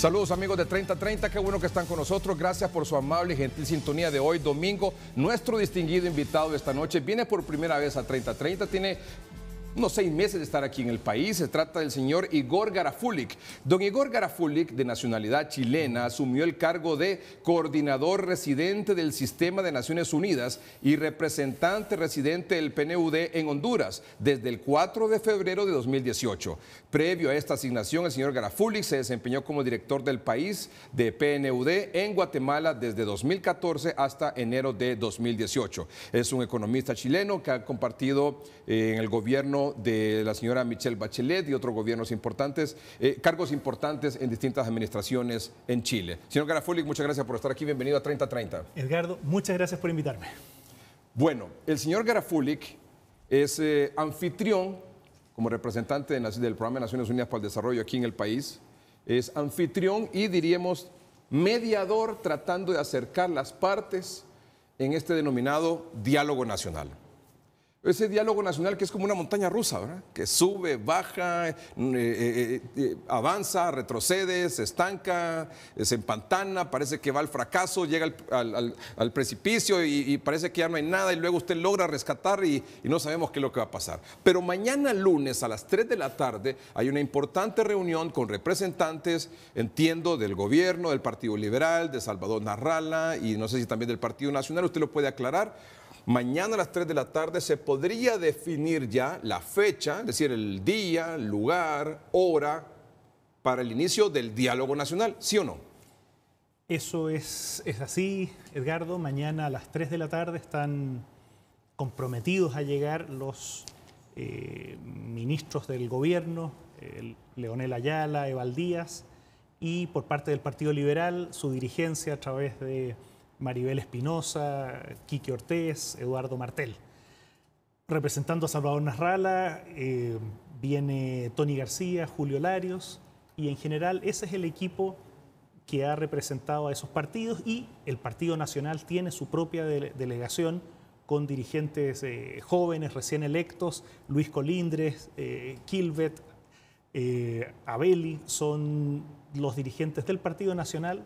Saludos amigos de 3030, qué bueno que están con nosotros. Gracias por su amable y gentil sintonía de hoy, domingo. Nuestro distinguido invitado de esta noche viene por primera vez a 3030, tiene unos seis meses de estar aquí en el país. Se trata del señor Igor Garafulik. Don Igor Garafulik, de nacionalidad chilena, asumió el cargo de coordinador residente del Sistema de Naciones Unidas y representante residente del PNUD en Honduras desde el 4 de febrero de 2018. Previo a esta asignación, el señor Garafulik se desempeñó como director del país de PNUD en Guatemala desde 2014 hasta enero de 2018. Es un economista chileno que ha compartido eh, en el gobierno de la señora Michelle Bachelet y otros gobiernos importantes, eh, cargos importantes en distintas administraciones en Chile. Señor Garafulik, muchas gracias por estar aquí. Bienvenido a 3030. Edgardo, muchas gracias por invitarme. Bueno, el señor Garafulik es eh, anfitrión como representante del Programa de Naciones Unidas para el Desarrollo aquí en el país. Es anfitrión y diríamos mediador tratando de acercar las partes en este denominado diálogo nacional. Ese diálogo nacional que es como una montaña rusa, ¿verdad? Que sube, baja, mm, eh, eh, eh, avanza, retrocede, se estanca, se empantana, parece que va al fracaso, llega al, precipicio y, parece que ya no hay nada y luego usted logra rescatar y, y no sabemos qué es lo que va a pasar. Pero mañana lunes a las 3 de la tarde hay una importante reunión con representantes, entiendo, del gobierno, del Partido Liberal, de Salvador Narrala y no sé si también del Partido Nacional, usted lo puede aclarar Mañana a las 3 de la tarde se podría definir ya la fecha, es decir, el día, lugar, hora para el inicio del diálogo nacional, ¿sí o no? Eso es, es así, Edgardo. Mañana a las 3 de la tarde están comprometidos a llegar los eh, ministros del gobierno, Leonel Ayala, Evaldías, y por parte del Partido Liberal, su dirigencia a través de Maribel Espinosa, Quique Ortez, Eduardo Martel. Representando a Salvador Nasralla eh, viene Tony García, Julio Larios y en general ese es el equipo que ha representado a esos partidos y el Partido Nacional tiene su propia delegación con dirigentes eh, jóvenes, recién electos, Luis Colindres, eh, eh, Abeli, son los dirigentes del Partido Nacional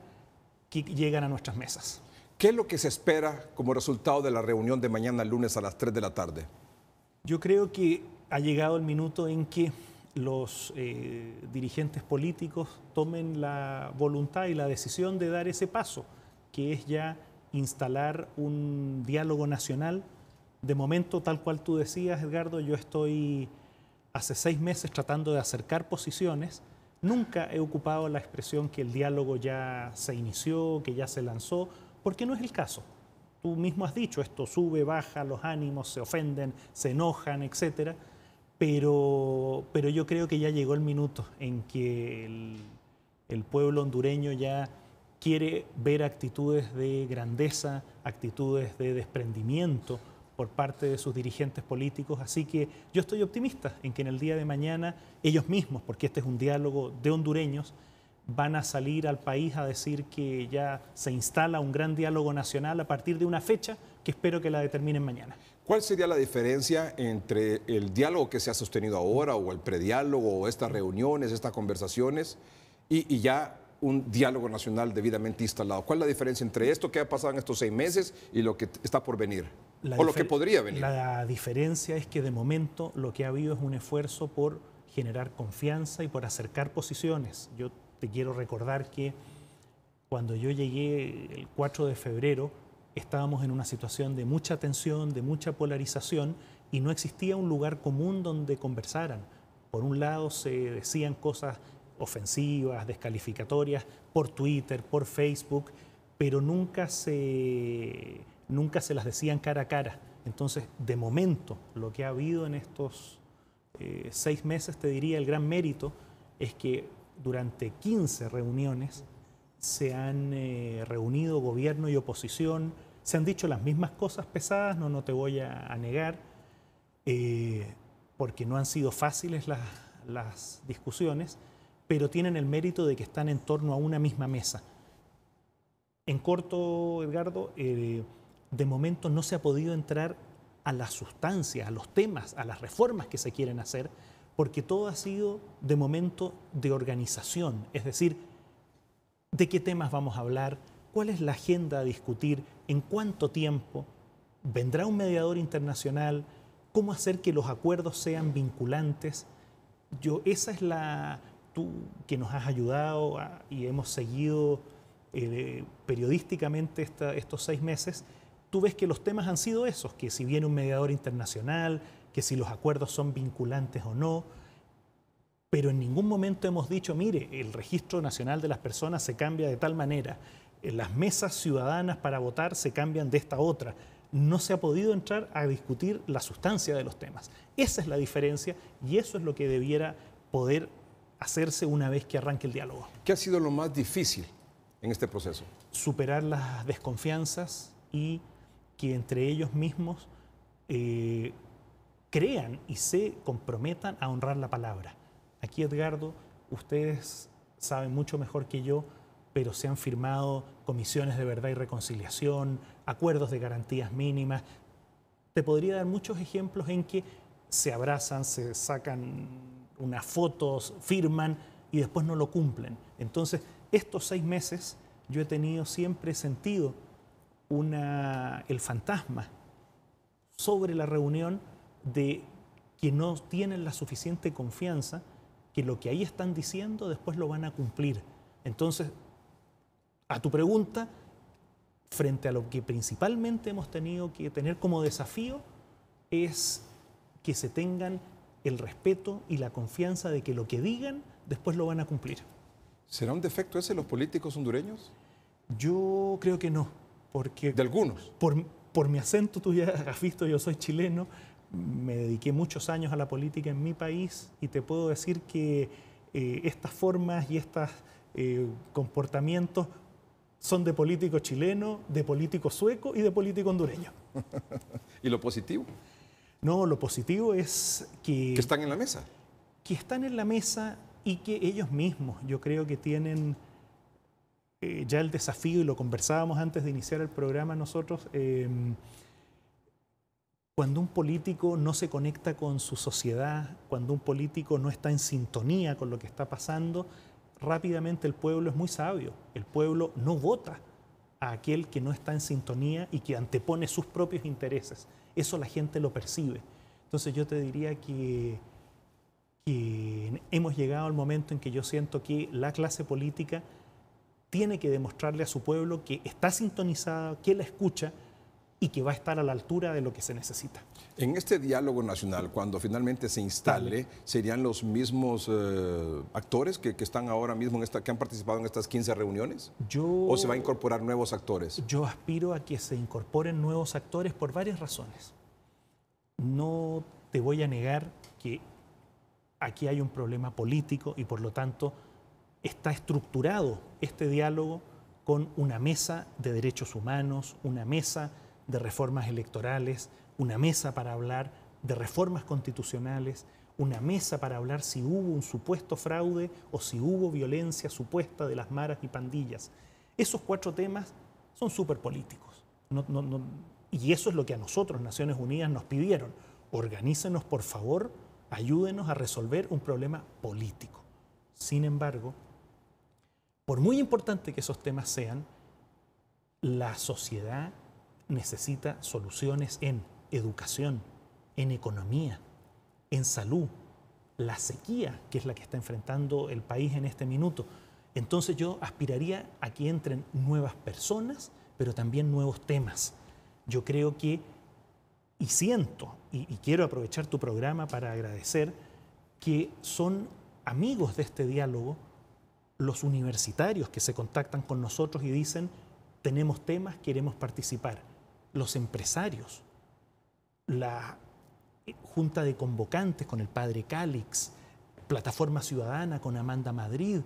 que llegan a nuestras mesas. ¿Qué es lo que se espera como resultado de la reunión de mañana lunes a las 3 de la tarde? Yo creo que ha llegado el minuto en que los eh, dirigentes políticos tomen la voluntad y la decisión de dar ese paso, que es ya instalar un diálogo nacional. De momento, tal cual tú decías, Edgardo, yo estoy hace seis meses tratando de acercar posiciones. Nunca he ocupado la expresión que el diálogo ya se inició, que ya se lanzó, porque no es el caso? Tú mismo has dicho, esto sube, baja, los ánimos se ofenden, se enojan, etc. Pero, pero yo creo que ya llegó el minuto en que el, el pueblo hondureño ya quiere ver actitudes de grandeza, actitudes de desprendimiento por parte de sus dirigentes políticos. Así que yo estoy optimista en que en el día de mañana ellos mismos, porque este es un diálogo de hondureños, van a salir al país a decir que ya se instala un gran diálogo nacional a partir de una fecha que espero que la determinen mañana. ¿Cuál sería la diferencia entre el diálogo que se ha sostenido ahora o el prediálogo o estas reuniones, estas conversaciones y, ya un diálogo nacional debidamente instalado? ¿Cuál es la diferencia entre esto que ha pasado en estos seis meses y lo que está por venir? o lo que podría venir. La diferencia es que de momento lo que ha habido es un esfuerzo por generar confianza y por acercar posiciones. Yo quiero recordar que cuando yo llegué el 4 de febrero, estábamos en una situación de mucha tensión, de mucha polarización, y no existía un lugar común donde conversaran. Por un lado se decían cosas ofensivas, descalificatorias, por Twitter, por Facebook, pero nunca se, nunca se las decían cara a cara. Entonces, de momento, lo que ha habido en estos eh, seis meses, te diría, el gran mérito es que durante 15 reuniones se han eh, reunido gobierno y oposición, se han dicho las mismas cosas pesadas, no, te voy a, negar, eh, porque no han sido fáciles las, discusiones, pero tienen el mérito de que están en torno a una misma mesa. En corto, Edgardo, eh, de momento no se ha podido entrar a la sustancia, a los temas, a las reformas que se quieren hacer, porque todo ha sido de momento de organización, es decir, de qué temas vamos a hablar, cuál es la agenda a discutir, en cuánto tiempo, vendrá un mediador internacional, cómo hacer que los acuerdos sean vinculantes. Yo, esa es la, tú que nos has ayudado y hemos seguido eh, periodísticamente estos seis meses, tú ves que los temas han sido esos, que si viene un mediador internacional, que si los acuerdos son vinculantes o no, pero en ningún momento hemos dicho, mire, el registro nacional de las personas se cambia de tal manera, eh, las mesas ciudadanas para votar se cambian de esta otra. No se ha podido entrar a discutir la sustancia de los temas. Esa es la diferencia y eso es lo que debiera poder hacerse una vez que arranque el diálogo. ¿Qué ha sido lo más difícil en este proceso? Superar las desconfianzas y que entre ellos mismos eh, crean y se comprometan a honrar la palabra. Aquí, Edgardo, ustedes saben mucho mejor que yo, pero se han firmado comisiones de verdad y reconciliación, acuerdos de garantías mínimas. Te podría dar muchos ejemplos en que se abrazan, se sacan unas fotos, firman y después no lo cumplen. Entonces, estos seis meses yo he tenido siempre sentido el fantasma sobre la reunión de que no tienen la suficiente confianza que lo que ahí están diciendo después lo van a cumplir. Entonces, a tu pregunta, frente a lo que principalmente hemos tenido que tener como desafío, es que se tengan el respeto y la confianza de que lo que digan después lo van a cumplir. ¿Será un defecto ese los políticos hondureños? Yo creo que no, porque... ¿De algunos? Por, por mi acento, tú ya has visto, yo soy chileno, me dediqué muchos años a la política en mi país y te puedo decir que eh, estas formas y estos eh, comportamientos son de político chileno, de político sueco y de político hondureño. ¿Y lo positivo? No, lo positivo es que... Que están en la mesa. Que están en la mesa y que ellos mismos, yo creo que tienen eh, ya el desafío, y lo conversábamos antes de iniciar el programa nosotros, em, cuando un político no se conecta con su sociedad, cuando un político no está en sintonía con lo que está pasando, rápidamente el pueblo es muy sabio. El pueblo no vota a aquel que no está en sintonía y que antepone sus propios intereses. Eso la gente lo percibe. Entonces yo te diría que, hemos llegado al momento en que yo siento que la clase política tiene que demostrarle a su pueblo que está sintonizada, que la escucha y que va a estar a la altura de lo que se necesita. En este diálogo nacional, cuando finalmente se instale, ¿serían los mismos eh, actores que, están ahora mismo, en esta, que han participado en estas 15 reuniones? ¿O se va a incorporar nuevos actores? Yo aspiro a que se incorporen nuevos actores por varias razones. No te voy a negar que aquí hay un problema político y por lo tanto está estructurado este diálogo con una mesa de derechos humanos, una mesa de reformas electorales, una mesa para hablar de reformas constitucionales, una mesa para hablar si hubo un supuesto fraude o si hubo violencia supuesta de las maras y pandillas. Esos cuatro temas son súper políticos. y eso es lo que a nosotros, Naciones Unidas, nos pidieron. Organícenos, por favor, ayúdenos a resolver un problema político. Sin embargo, por muy importante que esos temas sean, la sociedad necesita soluciones en educación, en economía, en salud, la sequía, que es la que está enfrentando el país en este minuto. Entonces yo aspiraría a que entren nuevas personas, pero también nuevos temas. Yo creo que, y siento, y, quiero aprovechar tu programa para agradecer, que son amigos de este diálogo los universitarios que se contactan con nosotros y dicen, tenemos temas, queremos participar los empresarios, la junta de convocantes con el padre Cálix, Plataforma Ciudadana con Amanda Madrid,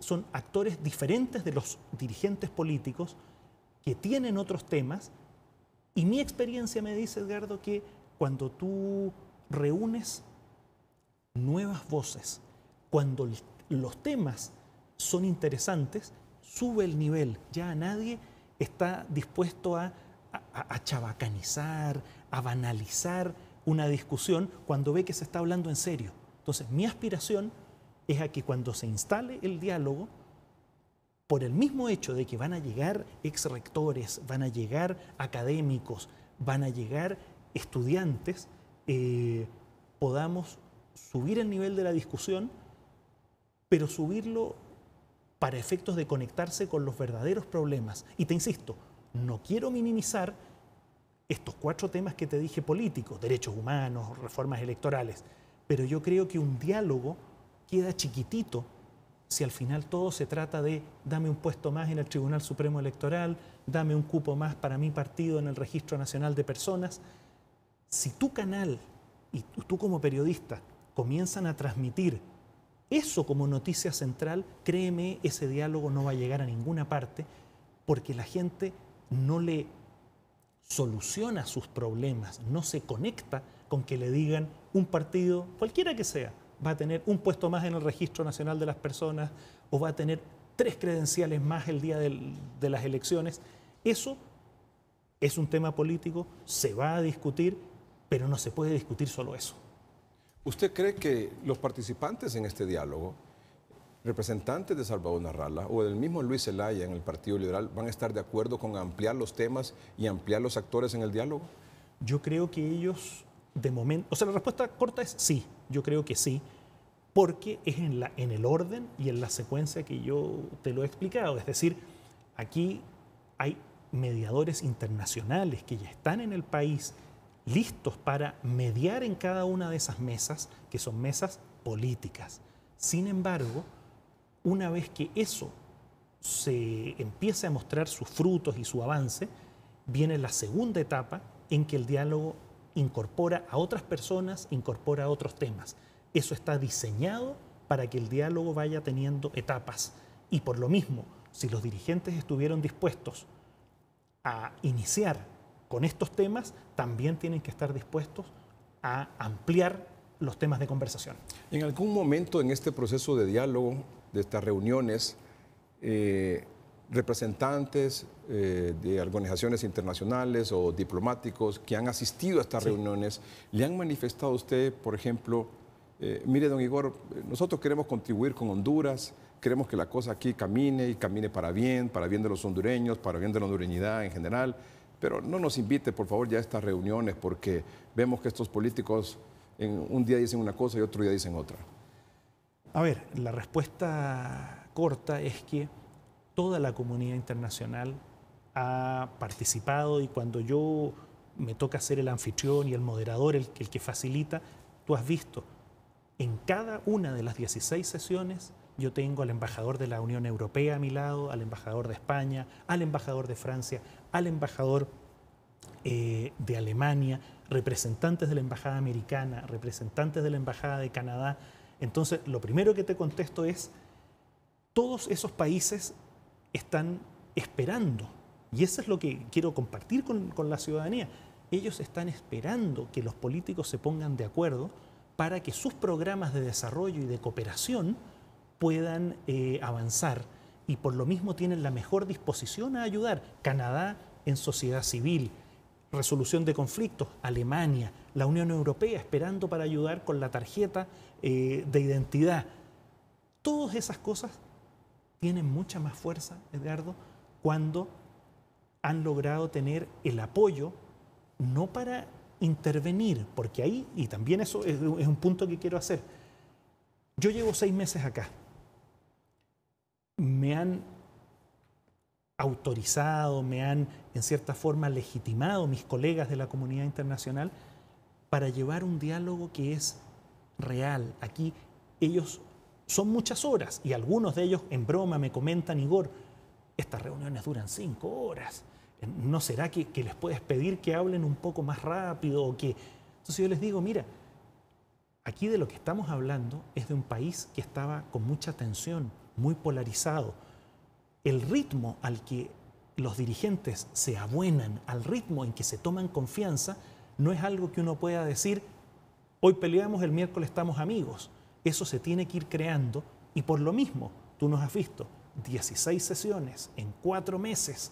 son actores diferentes de los dirigentes políticos que tienen otros temas y mi experiencia me dice, Edgardo, que cuando tú reúnes nuevas voces, cuando los temas son interesantes, sube el nivel, ya nadie está dispuesto a a, chabacanizar, a banalizar una discusión cuando ve que se está hablando en serio. Entonces, mi aspiración es a que cuando se instale el diálogo, por el mismo hecho de que van a llegar ex rectores, van a llegar académicos, van a llegar estudiantes, eh, podamos subir el nivel de la discusión, pero subirlo para efectos de conectarse con los verdaderos problemas. Y te insisto, no quiero minimizar estos cuatro temas que te dije políticos, derechos humanos, reformas electorales, pero yo creo que un diálogo queda chiquitito si al final todo se trata de dame un puesto más en el Tribunal Supremo Electoral, dame un cupo más para mi partido en el Registro Nacional de Personas. Si tu canal y tú como periodista comienzan a transmitir eso como noticia central, créeme, ese diálogo no va a llegar a ninguna parte porque la gente no le soluciona sus problemas, no se conecta con que le digan un partido, cualquiera que sea, va a tener un puesto más en el Registro Nacional de las Personas o va a tener tres credenciales más el día de las elecciones. Eso es un tema político, se va a discutir, pero no se puede discutir solo eso. ¿Usted cree que los participantes en este diálogo representantes de Salvador Narrala o del mismo Luis Zelaya en el Partido Liberal van a estar de acuerdo con ampliar los temas y ampliar los actores en el diálogo? Yo creo que ellos, de momento, o sea, la respuesta corta es sí, yo creo que sí, porque es en, la, en el orden y en la secuencia que yo te lo he explicado. Es decir, aquí hay mediadores internacionales que ya están en el país listos para mediar en cada una de esas mesas, que son mesas políticas. Sin embargo, una vez que eso se empieza a mostrar sus frutos y su avance, viene la segunda etapa en que el diálogo incorpora a otras personas, incorpora a otros temas. Eso está diseñado para que el diálogo vaya teniendo etapas. Y por lo mismo, si los dirigentes estuvieron dispuestos a iniciar con estos temas, también tienen que estar dispuestos a ampliar los temas de conversación. En algún momento en este proceso de diálogo, de estas reuniones, eh, representantes eh, de organizaciones internacionales o diplomáticos que han asistido a estas reuniones, le han manifestado a usted, por ejemplo, eh, mire, don Igor, nosotros queremos contribuir con Honduras, queremos que la cosa aquí camine y camine para bien, para bien de los hondureños, para bien de la hondureñidad en general, pero no nos invite, por favor, ya a estas reuniones porque vemos que estos políticos en un día dicen una cosa y otro día dicen otra. A ver, la respuesta corta es que toda la comunidad internacional ha participado y cuando yo me toca ser el anfitrión y el moderador, el, que facilita, tú has visto, en cada una de las 16 sesiones yo tengo al embajador de la Unión Europea a mi lado, al embajador de España, al embajador de Francia, al embajador eh, de Alemania, representantes de la Embajada Americana, representantes de la Embajada de Canadá. Entonces, lo primero que te contesto es, todos esos países están esperando, y eso es lo que quiero compartir con, la ciudadanía, ellos están esperando que los políticos se pongan de acuerdo para que sus programas de desarrollo y de cooperación puedan eh, avanzar y por lo mismo tienen la mejor disposición a ayudar. Canadá en sociedad civil, resolución de conflictos, Alemania, la Unión Europea, esperando para ayudar con la tarjeta eh, de identidad. Todas esas cosas tienen mucha más fuerza, Edgardo, cuando han logrado tener el apoyo, no para intervenir, porque ahí, y también eso es un punto que quiero hacer, yo llevo seis meses acá, me han autorizado, me han en cierta forma legitimado mis colegas de la comunidad internacional para llevar un diálogo que es real. Aquí ellos son muchas horas y algunos de ellos en broma me comentan, Igor, estas reuniones duran cinco horas. Eh, ¿No será que, que les puedes pedir que hablen un poco más rápido que... Entonces yo les digo, mira, aquí de lo que estamos hablando es de un país que estaba con mucha tensión, muy polarizado. El ritmo al que los dirigentes se abuenan al ritmo en que se toman confianza, no es algo que uno pueda decir, hoy peleamos, el miércoles estamos amigos. Eso se tiene que ir creando y por lo mismo, tú nos has visto 16 sesiones en cuatro meses,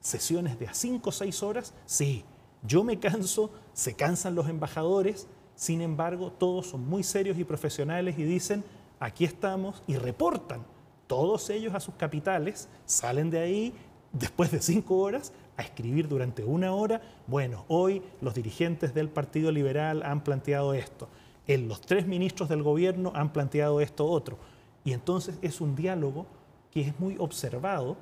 sesiones de a 5 o seis horas, sí, yo me canso, se cansan los embajadores, sin embargo, todos son muy serios y profesionales y dicen, aquí estamos y reportan. Todos ellos a sus capitales salen de ahí después de cinco horas a escribir durante una hora, bueno, hoy los dirigentes del Partido Liberal han planteado esto, los tres ministros del gobierno han planteado esto otro. Y entonces es un diálogo que es muy observado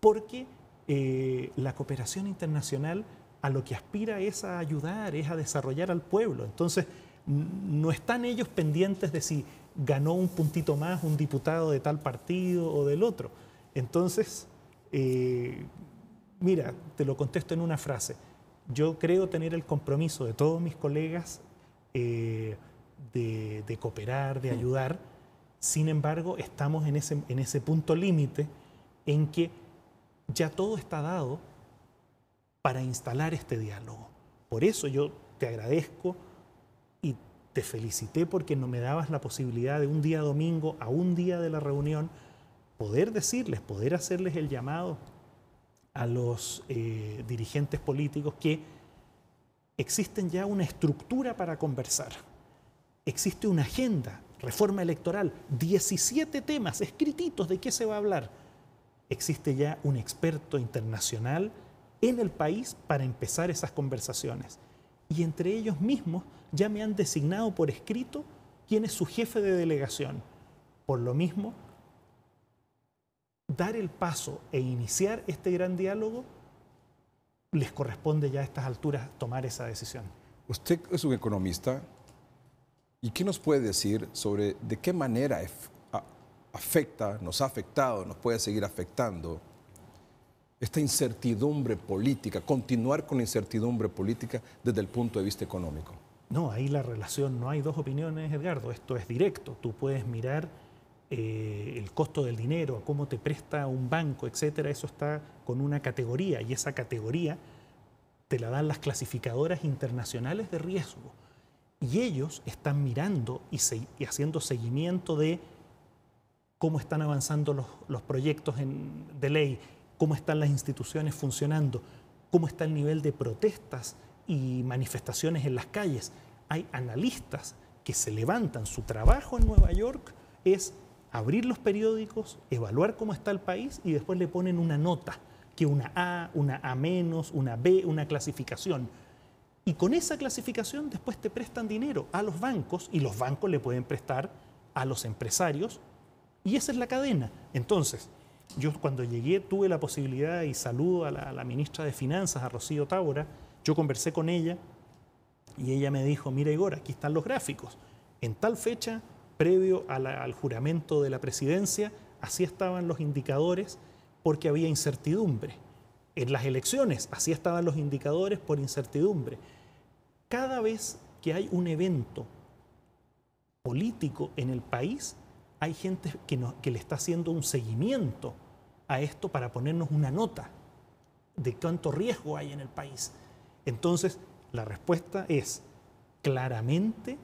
porque eh, la cooperación internacional a lo que aspira es a ayudar, es a desarrollar al pueblo. Entonces, no están ellos pendientes de si ganó un puntito más un diputado de tal partido o del otro. Entonces, eh, mira, te lo contesto en una frase. Yo creo tener el compromiso de todos mis colegas eh, de, cooperar, de mm. ayudar. Sin embargo, estamos en ese, en ese punto límite en que ya todo está dado para instalar este diálogo. Por eso yo te agradezco y te felicité porque no me dabas la posibilidad de un día domingo a un día de la reunión poder decirles, poder hacerles el llamado a los eh, dirigentes políticos que existen ya una estructura para conversar, existe una agenda, reforma electoral, 17 temas escrititos de qué se va a hablar, existe ya un experto internacional en el país para empezar esas conversaciones. Y entre ellos mismos ya me han designado por escrito quién es su jefe de delegación. Por lo mismo, dar el paso e iniciar este gran diálogo, les corresponde ya a estas alturas tomar esa decisión. Usted es un economista y ¿qué nos puede decir sobre de qué manera afecta, nos ha afectado, nos puede seguir afectando esta incertidumbre política, continuar con la incertidumbre política desde el punto de vista económico? No, ahí la relación, no hay dos opiniones, Edgardo, esto es directo, tú puedes mirar eh, el costo del dinero, cómo te presta un banco, etcétera, eso está con una categoría y esa categoría te la dan las clasificadoras internacionales de riesgo. Y ellos están mirando y, haciendo seguimiento de cómo están avanzando los, proyectos de ley, cómo están las instituciones funcionando, cómo está el nivel de protestas y manifestaciones en las calles. Hay analistas que se levantan, su trabajo en Nueva York es abrir los periódicos, evaluar cómo está el país y después le ponen una nota, que una A, una A menos, una B, una clasificación. Y con esa clasificación después te prestan dinero a los bancos y los bancos le pueden prestar a los empresarios y esa es la cadena. Entonces, yo cuando llegué tuve la posibilidad y saludo a la, ministra de Finanzas, a Rocío Tábora, yo conversé con ella y ella me dijo, mira Igor, aquí están los gráficos. En tal fecha previo al juramento de la presidencia, así estaban los indicadores porque había incertidumbre. En las elecciones, así estaban los indicadores por incertidumbre. Cada vez que hay un evento político en el país, hay gente que le está haciendo un seguimiento a esto para ponernos una nota de cuánto riesgo hay en el país. Entonces, la respuesta es claramente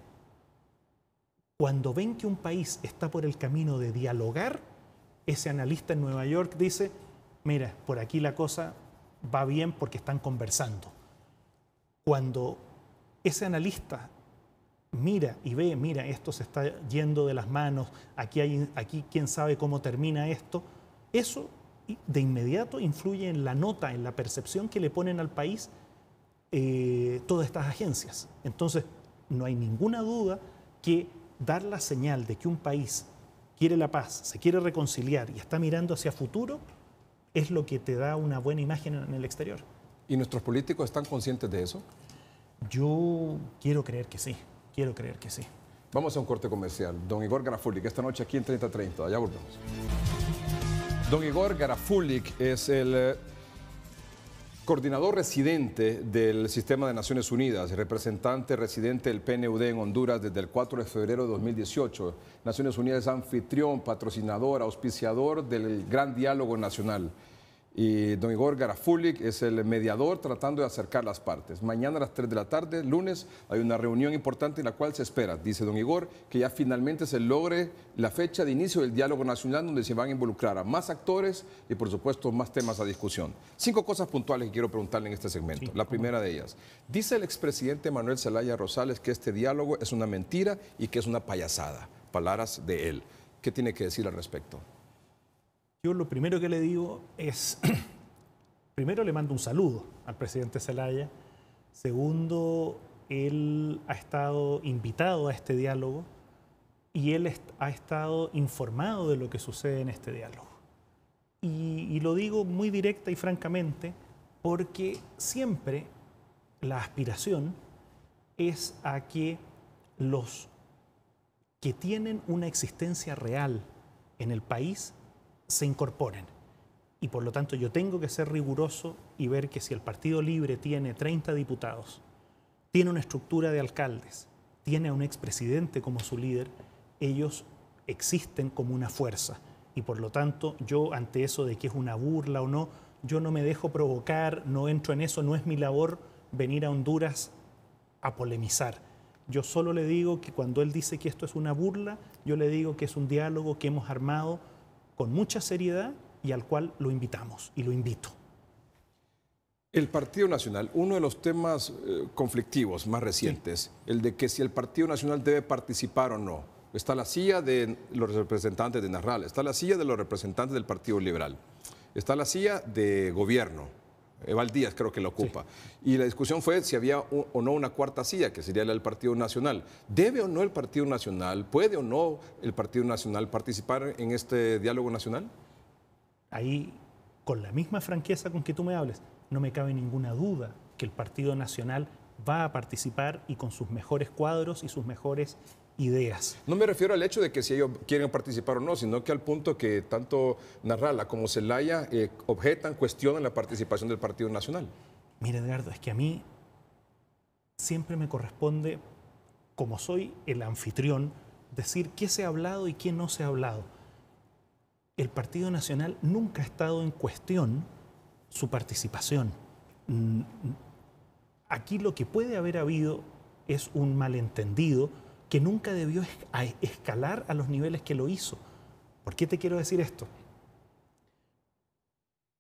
cuando ven que un país está por el camino de dialogar, ese analista en Nueva York dice, mira, por aquí la cosa va bien porque están conversando. Cuando ese analista mira y ve, mira, esto se está yendo de las manos, aquí, hay, aquí quién sabe cómo termina esto, eso de inmediato influye en la nota, en la percepción que le ponen al país eh, todas estas agencias. Entonces, no hay ninguna duda que dar la señal de que un país quiere la paz, se quiere reconciliar y está mirando hacia futuro, es lo que te da una buena imagen en el exterior. ¿Y nuestros políticos están conscientes de eso? Yo quiero creer que sí, quiero creer que sí. Vamos a un corte comercial. Don Igor Garafulik, esta noche aquí en 3030. Allá volvemos. Don Igor Garafulik es el eh, coordinador residente del Sistema de Naciones Unidas, representante residente del PNUD en Honduras desde el 4 de febrero de 2018. Naciones Unidas es anfitrión, patrocinador, auspiciador del Gran Diálogo Nacional y don Igor Garafulik es el mediador tratando de acercar las partes. Mañana a las 3 de la tarde, lunes, hay una reunión importante en la cual se espera, dice don Igor, que ya finalmente se logre la fecha de inicio del diálogo nacional donde se van a involucrar a más actores y por supuesto más temas a discusión. Cinco cosas puntuales que quiero preguntarle en este segmento. la primera de ellas, dice el expresidente Manuel Zelaya Rosales que este diálogo es una mentira y que es una payasada. Palabras de él. ¿Qué tiene que decir al respecto? Yo lo primero que le digo es, primero le mando un saludo al presidente Zelaya, segundo, él ha estado invitado a este diálogo y él ha estado informado de lo que sucede en este diálogo. Y, y lo digo muy directa y francamente porque siempre la aspiración es a que los que tienen una existencia real en el país se incorporen. Y por lo tanto yo tengo que ser riguroso y ver que si el Partido Libre tiene 30 diputados, tiene una estructura de alcaldes, tiene a un expresidente como su líder, ellos existen como una fuerza. Y por lo tanto yo ante eso de que es una burla o no, yo no me dejo provocar, no entro en eso, no es mi labor venir a Honduras a polemizar. Yo solo le digo que cuando él dice que esto es una burla, yo le digo que es un diálogo que hemos armado con mucha seriedad y al cual lo invitamos y lo invito. El Partido Nacional, uno de los temas eh, conflictivos más recientes, el de que si el Partido Nacional debe participar o no. Está la silla de los representantes de Narral, está la silla de los representantes del Partido Liberal, está la silla de gobierno, Eval Díaz creo que la ocupa. Y la discusión fue si había o no una cuarta silla, que sería la del Partido Nacional. ¿Debe o no el Partido Nacional, puede o no el Partido Nacional participar en este diálogo nacional? Ahí, con la misma franqueza con que tú me hables, no me cabe ninguna duda que el Partido Nacional va a participar y con sus mejores cuadros y sus mejores no me refiero al hecho de que si ellos quieren participar o no, sino que al punto que tanto Narrala como Celaya eh, objetan, cuestionan la participación del Partido Nacional. Mire, Edgardo, es que a mí siempre me corresponde, como soy el anfitrión, decir qué se ha hablado y qué no se ha hablado. El Partido Nacional nunca ha estado en cuestión su participación. Aquí lo que puede haber habido es un malentendido que nunca debió escalar a los niveles que lo hizo. ¿Por qué te quiero decir esto?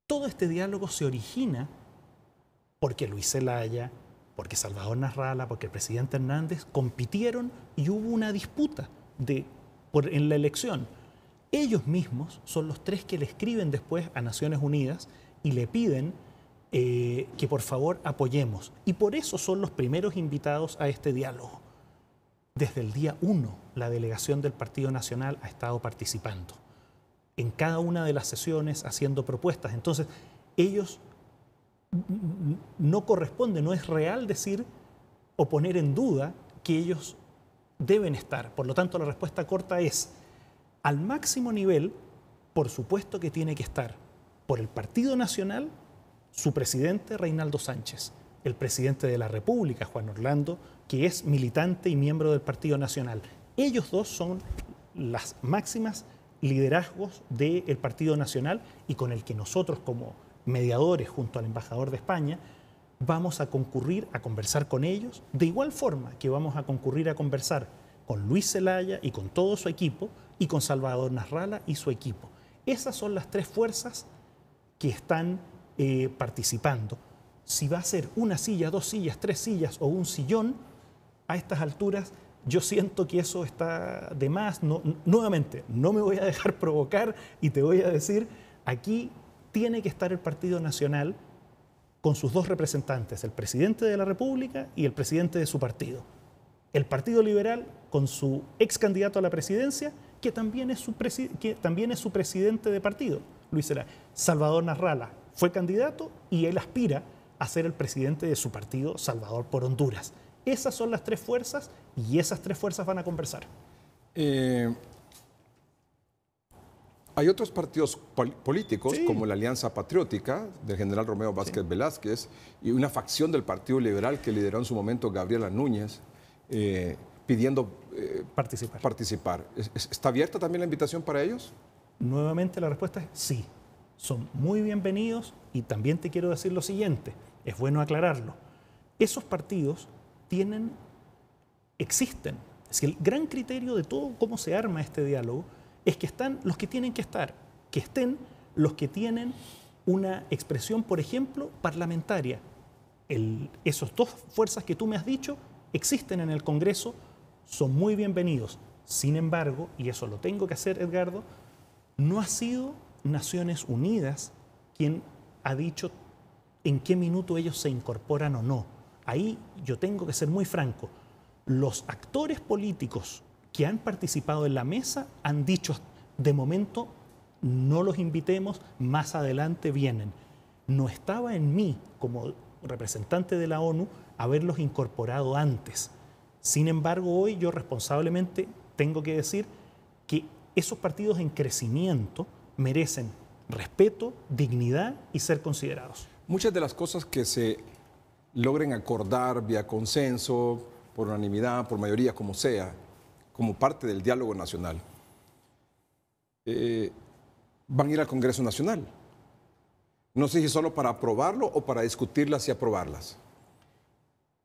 Todo este diálogo se origina porque Luis Zelaya, porque Salvador Narrala, porque el presidente Hernández compitieron y hubo una disputa de, por, en la elección. Ellos mismos son los tres que le escriben después a Naciones Unidas y le piden eh, que por favor apoyemos. Y por eso son los primeros invitados a este diálogo. Desde el día 1, la delegación del Partido Nacional ha estado participando en cada una de las sesiones haciendo propuestas. Entonces, ellos no corresponde, no es real decir o poner en duda que ellos deben estar. Por lo tanto, la respuesta corta es, al máximo nivel, por supuesto que tiene que estar por el Partido Nacional su presidente Reinaldo Sánchez, el presidente de la República, Juan Orlando que es militante y miembro del Partido Nacional. Ellos dos son las máximas liderazgos del Partido Nacional y con el que nosotros como mediadores junto al embajador de España vamos a concurrir a conversar con ellos, de igual forma que vamos a concurrir a conversar con Luis Zelaya y con todo su equipo y con Salvador Nasralla y su equipo. Esas son las tres fuerzas que están eh, participando. Si va a ser una silla, dos sillas, tres sillas o un sillón, a estas alturas yo siento que eso está de más. No, nuevamente, no me voy a dejar provocar y te voy a decir, aquí tiene que estar el Partido Nacional con sus dos representantes, el presidente de la República y el presidente de su partido. El Partido Liberal con su ex candidato a la presidencia, que también es su, que también es su presidente de partido, Luis Será. Salvador Narrala fue candidato y él aspira a ser el presidente de su partido, Salvador por Honduras. Esas son las tres fuerzas y esas tres fuerzas van a conversar. Eh, hay otros partidos políticos, como la Alianza Patriótica del general Romeo Vázquez Velázquez y una facción del Partido Liberal que lideró en su momento Gabriela Núñez, eh, pidiendo eh, participar. participar. ¿Está abierta también la invitación para ellos? Nuevamente la respuesta es sí. Son muy bienvenidos y también te quiero decir lo siguiente, es bueno aclararlo. Esos partidos tienen, existen. Es que el gran criterio de todo cómo se arma este diálogo es que están los que tienen que estar, que estén los que tienen una expresión, por ejemplo, parlamentaria. esos dos fuerzas que tú me has dicho existen en el Congreso, son muy bienvenidos. Sin embargo, y eso lo tengo que hacer, Edgardo, no ha sido Naciones Unidas quien ha dicho en qué minuto ellos se incorporan o no ahí yo tengo que ser muy franco, los actores políticos que han participado en la mesa han dicho, de momento no los invitemos, más adelante vienen. No estaba en mí como representante de la ONU haberlos incorporado antes. Sin embargo, hoy yo responsablemente tengo que decir que esos partidos en crecimiento merecen respeto, dignidad y ser considerados. Muchas de las cosas que se logren acordar vía consenso, por unanimidad, por mayoría, como sea, como parte del diálogo nacional, eh, van a ir al Congreso Nacional. No sé si solo para aprobarlo o para discutirlas y aprobarlas.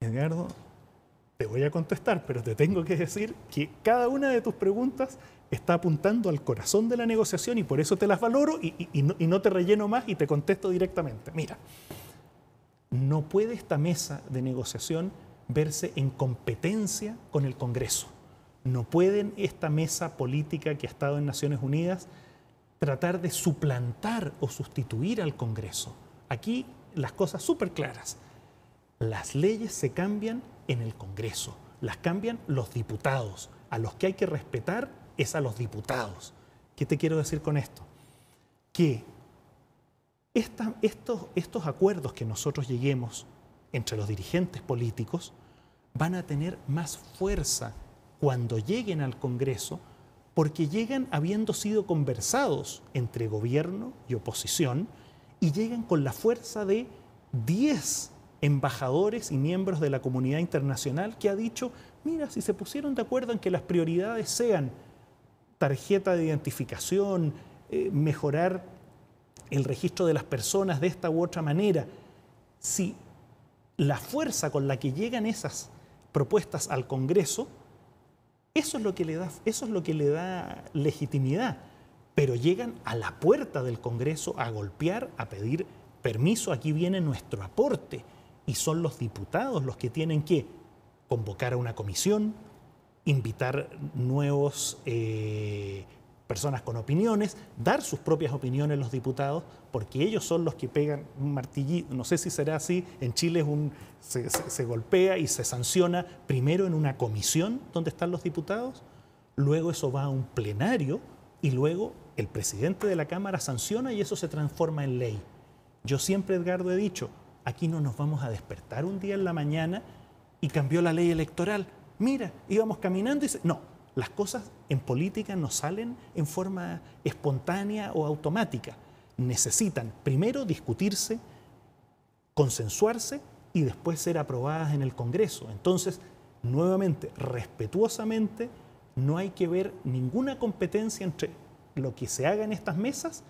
Edgardo, te voy a contestar, pero te tengo que decir que cada una de tus preguntas está apuntando al corazón de la negociación y por eso te las valoro y, y no te relleno más y te contesto directamente. Mira, no puede esta mesa de negociación verse en competencia con el Congreso. No pueden esta mesa política que ha estado en Naciones Unidas tratar de suplantar o sustituir al Congreso. Aquí las cosas súper claras. Las leyes se cambian en el Congreso, las cambian los diputados. A los que hay que respetar es a los diputados. ¿Qué te quiero decir con esto? Que estos, estos acuerdos que nosotros lleguemos entre los dirigentes políticos van a tener más fuerza cuando lleguen al Congreso porque llegan habiendo sido conversados entre gobierno y oposición y llegan con la fuerza de 10 embajadores y miembros de la comunidad internacional que ha dicho, mira, si se pusieron de acuerdo en que las prioridades sean tarjeta de identificación, eh, mejorar el registro de las personas de esta u otra manera, si la fuerza con la que llegan esas propuestas al Congreso, eso es lo que le da, eso es lo que le da legitimidad, pero llegan a la puerta del Congreso a golpear, a pedir permiso, aquí viene nuestro aporte y son los diputados los que tienen que convocar a una comisión, invitar nuevos eh, personas con opiniones, dar sus propias opiniones los diputados, porque ellos son los que pegan un martillito, no sé si será así, en Chile es un, se, golpea y se sanciona primero en una comisión donde están los diputados, luego eso va a un plenario y luego el presidente de la Cámara sanciona y eso se transforma en ley. Yo siempre, Edgardo, he dicho, aquí no nos vamos a despertar un día en la mañana y cambió la ley electoral. Mira, íbamos caminando y... Se... No, las cosas en política no salen en forma espontánea o automática. Necesitan primero discutirse, consensuarse y después ser aprobadas en el Congreso. Entonces, nuevamente, respetuosamente, no hay que ver ninguna competencia entre lo que se haga en estas mesas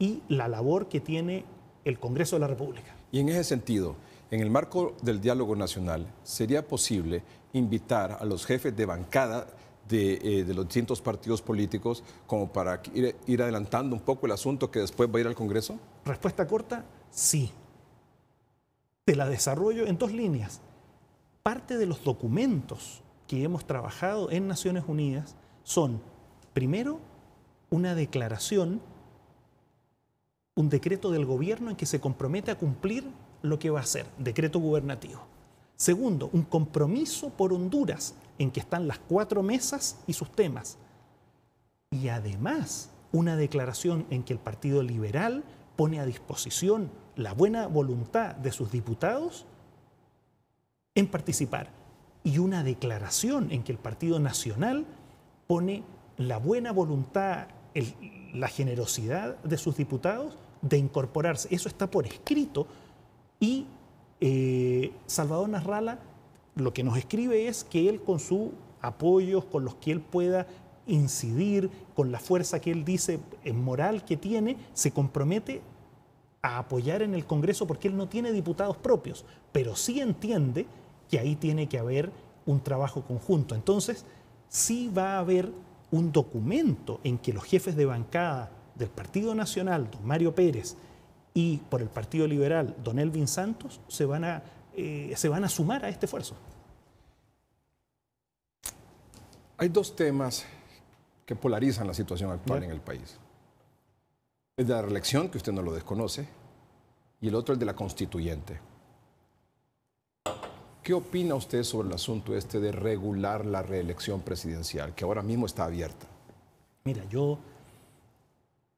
y la labor que tiene el Congreso de la República. Y en ese sentido, en el marco del diálogo nacional, ¿sería posible invitar a los jefes de bancada eh, de, los distintos partidos políticos como para ir, ir adelantando un poco el asunto que después va a ir al Congreso? Respuesta corta, sí. Te la desarrollo en dos líneas. Parte de los documentos que hemos trabajado en Naciones Unidas son, primero, una declaración, un decreto del gobierno en que se compromete a cumplir lo que va a hacer, decreto gubernativo. Segundo, un compromiso por Honduras en que están las cuatro mesas y sus temas. Y además, una declaración en que el Partido Liberal pone a disposición la buena voluntad de sus diputados en participar. Y una declaración en que el Partido Nacional pone la buena voluntad, la generosidad de sus diputados de incorporarse. Eso está por escrito y eh, Salvador Narrala lo que nos escribe es que él con sus apoyos, con los que él pueda incidir, con la fuerza que él dice en eh, moral que tiene, se compromete a apoyar en el Congreso porque él no tiene diputados propios, pero sí entiende que ahí tiene que haber un trabajo conjunto. Entonces, sí va a haber un documento en que los jefes de bancada del Partido Nacional, don Mario Pérez, y por el Partido Liberal, don Elvin Santos, se van a eh, se van a sumar a este esfuerzo. Hay dos temas que polarizan la situación actual en el país. El de la reelección, que usted no lo desconoce, y el otro el de la constituyente. ¿Qué opina usted sobre el asunto este de regular la reelección presidencial, que ahora mismo está abierta? Mira, yo,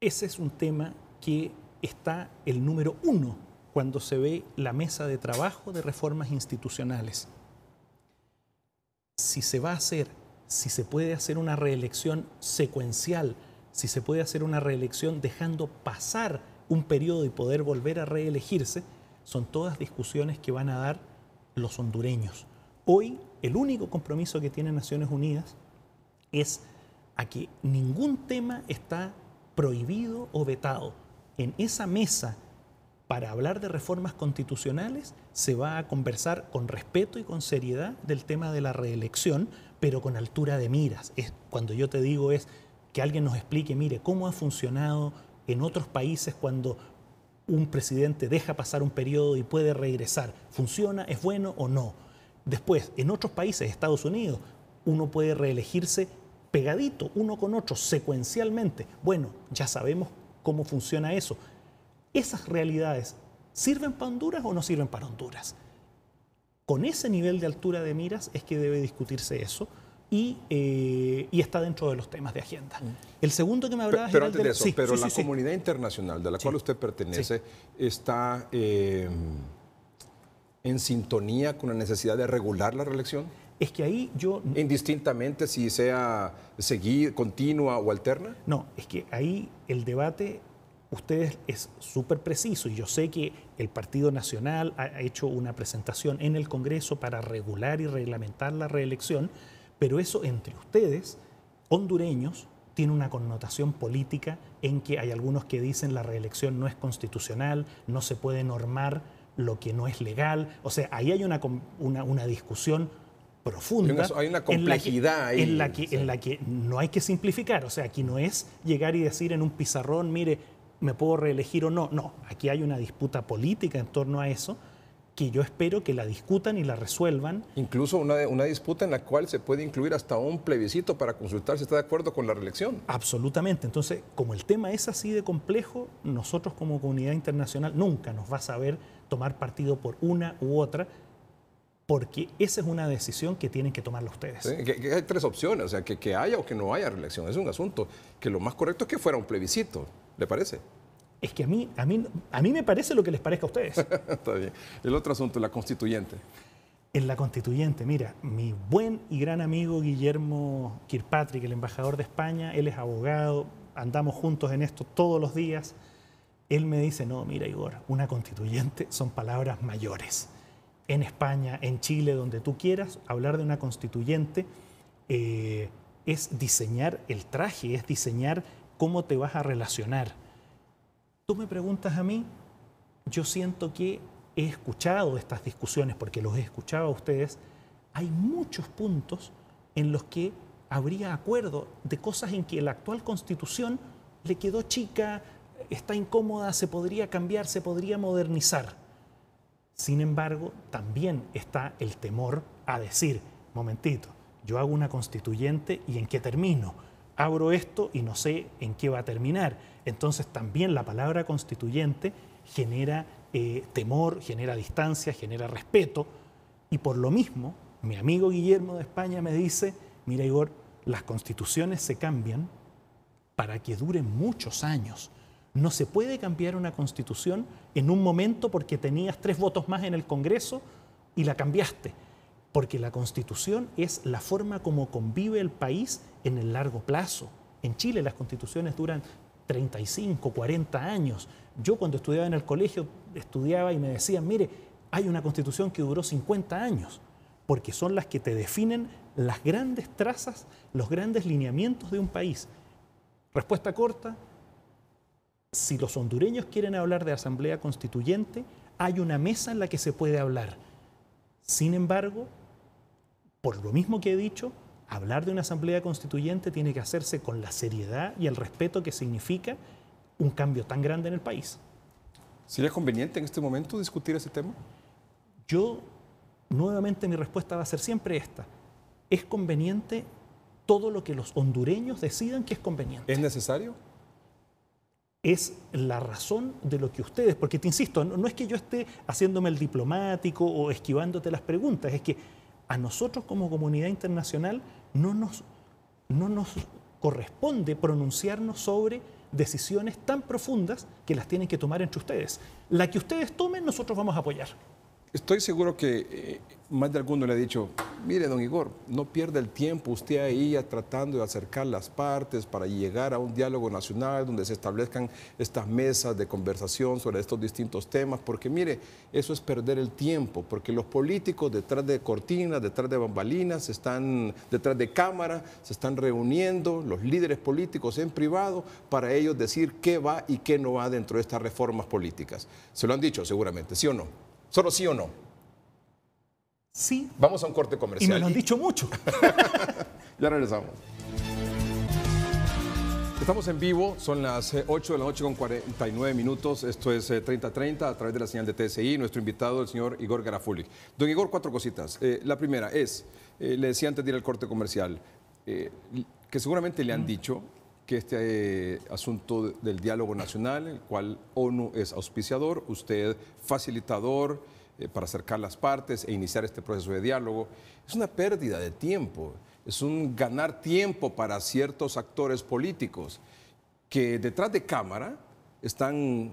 ese es un tema que está el número uno cuando se ve la mesa de trabajo de reformas institucionales. Si se va a hacer, si se puede hacer una reelección secuencial, si se puede hacer una reelección dejando pasar un periodo y poder volver a reelegirse, son todas discusiones que van a dar los hondureños. Hoy el único compromiso que tiene Naciones Unidas es a que ningún tema está prohibido o vetado. En esa mesa para hablar de reformas constitucionales se va a conversar con respeto y con seriedad del tema de la reelección, pero con altura de miras. Es, cuando yo te digo es que alguien nos explique, mire, cómo ha funcionado en otros países cuando un presidente deja pasar un periodo y puede regresar. ¿Funciona? ¿Es bueno o no? Después, en otros países, Estados Unidos, uno puede reelegirse pegadito, uno con otro, secuencialmente. Bueno, ya sabemos cómo funciona eso esas realidades sirven para Honduras o no sirven para Honduras. Con ese nivel de altura de miras es que debe discutirse eso y, eh, está dentro de los temas de agenda. Mm. El segundo que me hablaba pero, de pero la comunidad internacional de la cual usted pertenece está eh, en sintonía con la necesidad de regular la reelección. Es que ahí yo... Indistintamente si sea seguir, continua o alterna. No, es que ahí el debate ustedes es súper preciso y yo sé que el Partido Nacional ha hecho una presentación en el Congreso para regular y reglamentar la reelección, pero eso entre ustedes, hondureños, tiene una connotación política en que hay algunos que dicen la reelección no es constitucional, no se puede normar lo que no es legal. O sea, ahí hay una, una, una discusión profunda. Hay una, complejidad en la, que, ahí, en la que no hay que simplificar. O sea, aquí no es llegar y decir en un pizarrón, mire, me puedo reelegir o no. No, aquí hay una disputa política en torno a eso que yo espero que la discutan y la resuelvan. Incluso una, una, disputa en la cual se puede incluir hasta un plebiscito para consultar si está de acuerdo con la reelección. Absolutamente. Entonces, como el tema es así de complejo, nosotros como comunidad internacional nunca nos va a saber tomar partido por una u otra, porque esa es una decisión que tienen que tomar ustedes. hay tres opciones, o sea, que, haya o que no haya reelección, es un asunto que lo más correcto es que fuera un plebiscito, ¿le parece? Es que a mí, a mí, a mí me parece lo que les parezca a ustedes. Está bien. El otro asunto, la constituyente. En la constituyente, mira, mi buen y gran amigo Guillermo Kirkpatrick, el embajador de España, él es abogado, andamos juntos en esto todos los días. Él me dice, no, mira Igor, una constituyente son palabras mayores en España, en Chile, donde tú quieras, hablar de una constituyente eh, es diseñar el traje, es diseñar cómo te vas a relacionar. Tú me preguntas a mí, yo siento que he escuchado estas discusiones, porque los he escuchado a ustedes, hay muchos puntos en los que habría acuerdo de cosas en que la actual constitución le quedó chica, está incómoda, se podría cambiar, se podría modernizar. Sin embargo, también está el temor a decir, momentito, yo hago una constituyente y en qué termino. Abro esto y no sé en qué va a terminar. Entonces también la palabra constituyente genera eh, temor, genera distancia, genera respeto. Y por lo mismo, mi amigo Guillermo de España me dice, mira Igor, las constituciones se cambian para que duren muchos años no se puede cambiar una constitución en un momento porque tenías tres votos más en el Congreso y la cambiaste. Porque la constitución es la forma como convive el país en el largo plazo. En Chile las constituciones duran 35, 40 años. Yo cuando estudiaba en el colegio estudiaba y me decían, mire, hay una constitución que duró 50 años, porque son las que te definen las grandes trazas, los grandes lineamientos de un país. Respuesta corta, si los hondureños quieren hablar de asamblea constituyente, hay una mesa en la que se puede hablar. Sin embargo, por lo mismo que he dicho, hablar de una asamblea constituyente tiene que hacerse con la seriedad y el respeto que significa un cambio tan grande en el país. ¿Sería conveniente en este momento discutir ese tema? Yo, nuevamente mi respuesta va a ser siempre esta. Es conveniente todo lo que los hondureños decidan que es conveniente. ¿Es necesario? es la razón de lo que ustedes, porque te insisto, no, es que yo esté haciéndome el diplomático o esquivándote las preguntas, es que a nosotros como comunidad internacional no nos, no nos corresponde pronunciarnos sobre decisiones tan profundas que las tienen que tomar entre ustedes. La que ustedes tomen, nosotros vamos a apoyar. Estoy seguro que eh, más de alguno le ha dicho, mire, don Igor, no pierda el tiempo usted ahí tratando de acercar las partes para llegar a un diálogo nacional donde se establezcan estas mesas de conversación sobre estos distintos temas, porque mire, eso es perder el tiempo, porque los políticos detrás de cortinas, detrás de bambalinas, están detrás de cámara, se están reuniendo los líderes políticos en privado para ellos decir qué va y qué no va dentro de estas reformas políticas. Se lo han dicho seguramente, ¿sí o no? ¿Solo sí o no? Sí. Vamos a un corte comercial. Y me lo han dicho mucho. ya regresamos. Estamos en vivo, son las 8 eh, de la noche con 49 minutos, esto es 3030 eh, a través de la señal de TSI, nuestro invitado el señor Igor Garafuli. Don Igor, cuatro cositas. Eh, la primera es, le decía antes de ir al corte comercial, que seguramente le han dicho que este eh, asunto del diálogo nacional, el cual ONU es auspiciador, usted facilitador eh, para acercar las partes e iniciar este proceso de diálogo, es una pérdida de tiempo, es un ganar tiempo para ciertos actores políticos que detrás de cámara están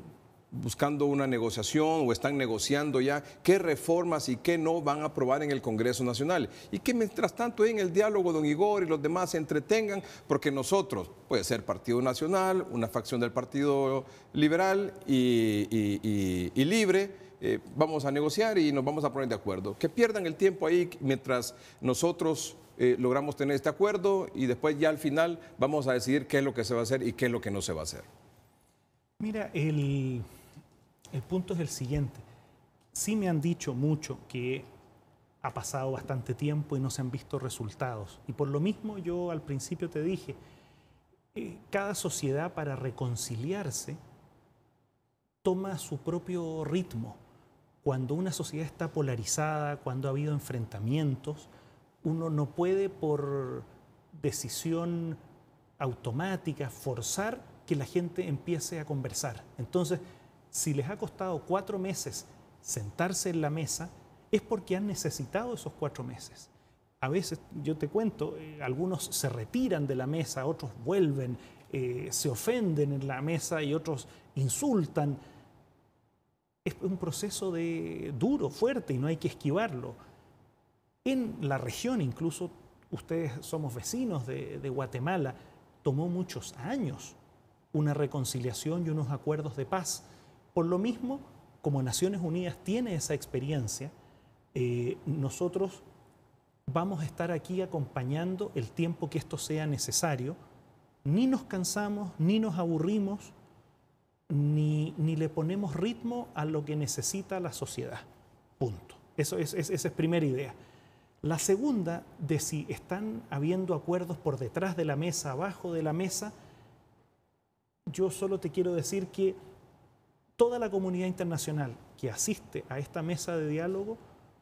buscando una negociación o están negociando ya qué reformas y qué no van a aprobar en el Congreso Nacional. Y que mientras tanto en el diálogo don Igor y los demás se entretengan, porque nosotros, puede ser Partido Nacional, una facción del Partido Liberal y, Libre, eh, vamos a negociar y nos vamos a poner de acuerdo. Que pierdan el tiempo ahí mientras nosotros eh, logramos tener este acuerdo y después ya al final vamos a decidir qué es lo que se va a hacer y qué es lo que no se va a hacer. Mira, el... El punto es el siguiente. Sí me han dicho mucho que ha pasado bastante tiempo y no se han visto resultados. Y por lo mismo yo al principio te dije, eh, cada sociedad para reconciliarse toma su propio ritmo. Cuando una sociedad está polarizada, cuando ha habido enfrentamientos, uno no puede por decisión automática forzar que la gente empiece a conversar. Entonces, si les ha costado cuatro meses sentarse en la mesa, es porque han necesitado esos cuatro meses. A veces, yo te cuento, eh, algunos se retiran de la mesa, otros vuelven, eh, se ofenden en la mesa y otros insultan. Es un proceso de duro, fuerte y no hay que esquivarlo. En la región, incluso ustedes somos vecinos de Guatemala, tomó muchos años una reconciliación y unos acuerdos de paz por lo mismo, como Naciones Unidas tiene esa experiencia, eh, nosotros vamos a estar aquí acompañando el tiempo que esto sea necesario. Ni nos cansamos, ni nos aburrimos, ni, le ponemos ritmo a lo que necesita la sociedad. Punto. Eso es, esa es primera idea. La segunda, de si están habiendo acuerdos por detrás de la mesa, abajo de la mesa, yo solo te quiero decir que toda la comunidad internacional que asiste a esta mesa de diálogo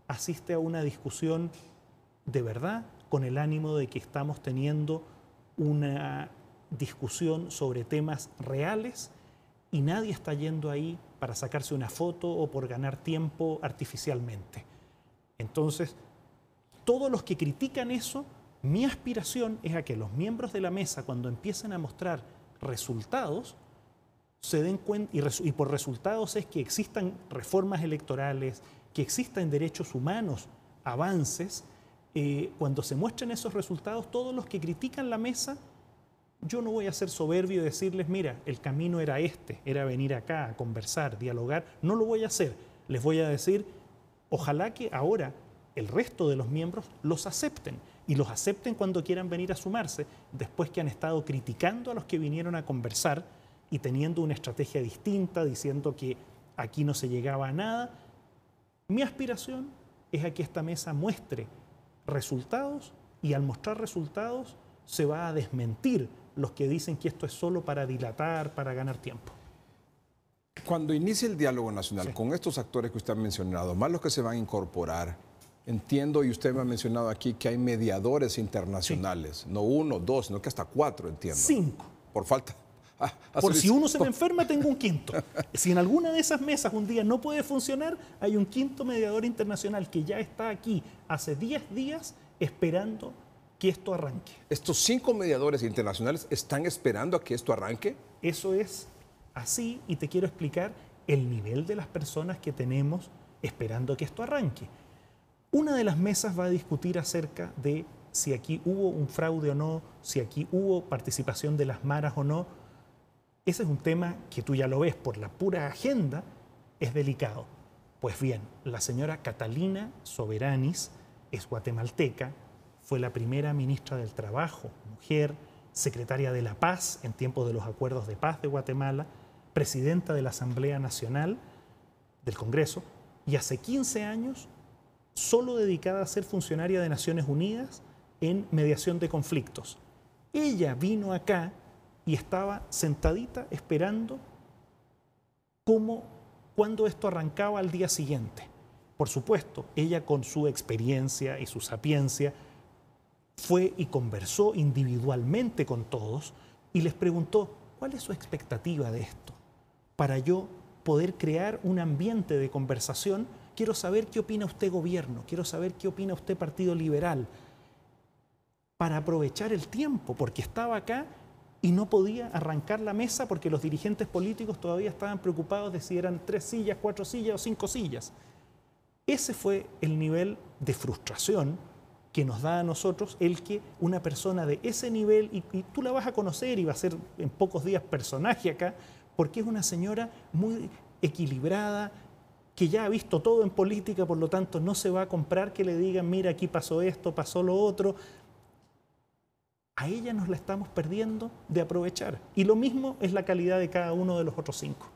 asiste a una discusión de verdad con el ánimo de que estamos teniendo una discusión sobre temas reales y nadie está yendo ahí para sacarse una foto o por ganar tiempo artificialmente. Entonces, todos los que critican eso, mi aspiración es a que los miembros de la mesa, cuando empiecen a mostrar resultados, se den cuenta y, por resultados es que existan reformas electorales, que existan derechos humanos avances. Eh, cuando se muestren esos resultados, todos los que critican la mesa, yo no voy a ser soberbio y decirles, mira, el camino era este, era venir acá a conversar, dialogar, no lo voy a hacer. Les voy a decir, ojalá que ahora el resto de los miembros los acepten y los acepten cuando quieran venir a sumarse, después que han estado criticando a los que vinieron a conversar y teniendo una estrategia distinta, diciendo que aquí no se llegaba a nada. Mi aspiración es a que esta mesa muestre resultados y al mostrar resultados se va a desmentir los que dicen que esto es solo para dilatar, para ganar tiempo. Cuando inicie el diálogo nacional con estos actores que usted ha mencionado, más los que se van a incorporar, entiendo y usted me ha mencionado aquí que hay mediadores internacionales, no uno, dos, sino que hasta cuatro, entiendo. Cinco. Por falta Ah, Por si uno se me enferma, tengo un quinto. Si en alguna de esas mesas un día no puede funcionar, hay un quinto mediador internacional que ya está aquí hace 10 días esperando que esto arranque. ¿Estos cinco mediadores internacionales están esperando a que esto arranque? Eso es así y te quiero explicar el nivel de las personas que tenemos esperando que esto arranque. Una de las mesas va a discutir acerca de si aquí hubo un fraude o no, si aquí hubo participación de las maras o no, ese es un tema que tú ya lo ves por la pura agenda, es delicado. Pues bien, la señora Catalina Soberanis es guatemalteca, fue la primera ministra del Trabajo, mujer, secretaria de la Paz en tiempos de los acuerdos de paz de Guatemala, presidenta de la Asamblea Nacional del Congreso y hace 15 años solo dedicada a ser funcionaria de Naciones Unidas en mediación de conflictos. Ella vino acá y estaba sentadita esperando cómo, cuando esto arrancaba al día siguiente. Por supuesto, ella con su experiencia y su sapiencia fue y conversó individualmente con todos y les preguntó, ¿cuál es su expectativa de esto? Para yo poder crear un ambiente de conversación, quiero saber qué opina usted gobierno, quiero saber qué opina usted Partido Liberal, para aprovechar el tiempo, porque estaba acá y no podía arrancar la mesa porque los dirigentes políticos todavía estaban preocupados de si eran tres sillas, cuatro sillas o cinco sillas. Ese fue el nivel de frustración que nos da a nosotros el que una persona de ese nivel, y, tú la vas a conocer y va a ser en pocos días personaje acá, porque es una señora muy equilibrada, que ya ha visto todo en política, por lo tanto no se va a comprar que le digan, mira, aquí pasó esto, pasó lo otro, a ella nos la estamos perdiendo de aprovechar. Y lo mismo es la calidad de cada uno de los otros cinco.